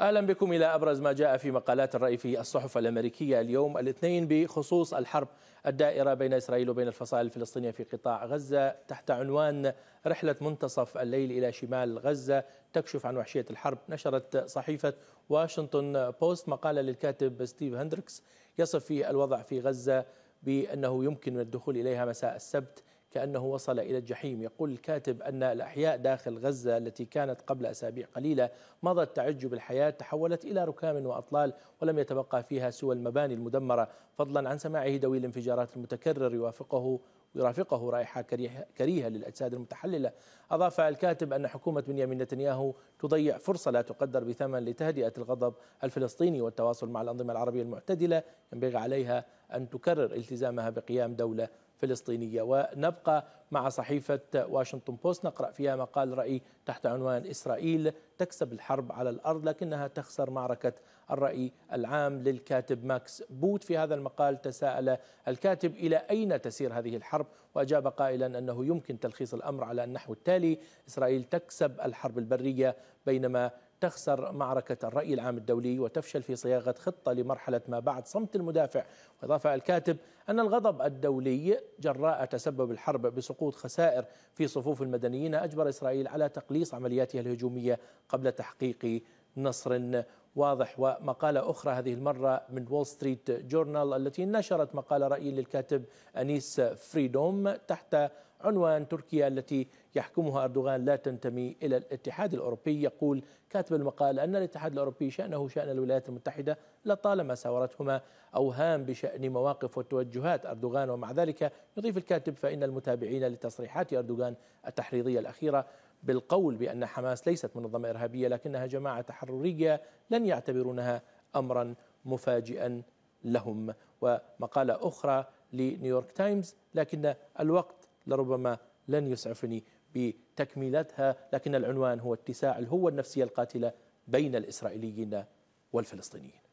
اهلا بكم الى ابرز ما جاء في مقالات الراي في الصحف الامريكيه اليوم الاثنين بخصوص الحرب الدائره بين اسرائيل وبين الفصائل الفلسطينيه في قطاع غزه تحت عنوان رحله منتصف الليل الى شمال غزه تكشف عن وحشيه الحرب نشرت صحيفه واشنطن بوست مقاله للكاتب ستيف هندريكس يصف فيه الوضع في غزه بانه يمكن الدخول اليها مساء السبت كأنه وصل إلى الجحيم يقول الكاتب أن الأحياء داخل غزة التي كانت قبل أسابيع قليلة مضت تعج بالحياة تحولت إلى ركام وأطلال ولم يتبقى فيها سوى المباني المدمرة فضلا عن سماعه دوي الانفجارات المتكرر يوافقه يرافقه رائحة كريهة للأجساد المتحللة أضاف الكاتب أن حكومة بنيامين نتنياهو تضيع فرصة لا تقدر بثمن لتهدئة الغضب الفلسطيني والتواصل مع الأنظمة العربية المعتدلة ينبغي عليها أن تكرر التزامها بقيام دولة فلسطينية ونبقى مع صحيفة واشنطن بوست نقرأ فيها مقال رأي تحت عنوان إسرائيل تكسب الحرب على الأرض لكنها تخسر معركة الرأي العام للكاتب ماكس بوت في هذا المقال تساءل الكاتب إلى أين تسير هذه الحرب وأجاب قائلا أنه يمكن تلخيص الأمر على النحو التالي إسرائيل تكسب الحرب البرية بينما تخسر معركة الرأي العام الدولي وتفشل في صياغة خطة لمرحلة ما بعد صمت المدافع وإضافة الكاتب أن الغضب الدولي جراء تسبب الحرب بسقوط خسائر في صفوف المدنيين أجبر إسرائيل على تقليص عملياتها الهجومية قبل تحقيق نصر واضح ومقالة أخرى هذه المرة من وول ستريت جورنال التي نشرت مقال رأي للكاتب أنيس فريدوم تحت عنوان تركيا التي يحكمها أردوغان لا تنتمي إلى الاتحاد الأوروبي يقول كاتب المقال أن الاتحاد الأوروبي شأنه شأن الولايات المتحدة لطالما ساورتهما أوهام بشأن مواقف وتوجهات أردوغان ومع ذلك يضيف الكاتب فإن المتابعين لتصريحات أردوغان التحريضية الأخيرة بالقول بأن حماس ليست منظمة إرهابية لكنها جماعة تحررية لن يعتبرونها أمرا مفاجئا لهم ومقالة أخرى لنيويورك تايمز لكن الوقت لربما لن يسعفني بتكملتها لكن العنوان هو اتساع الهوة النفسية القاتلة بين الإسرائيليين والفلسطينيين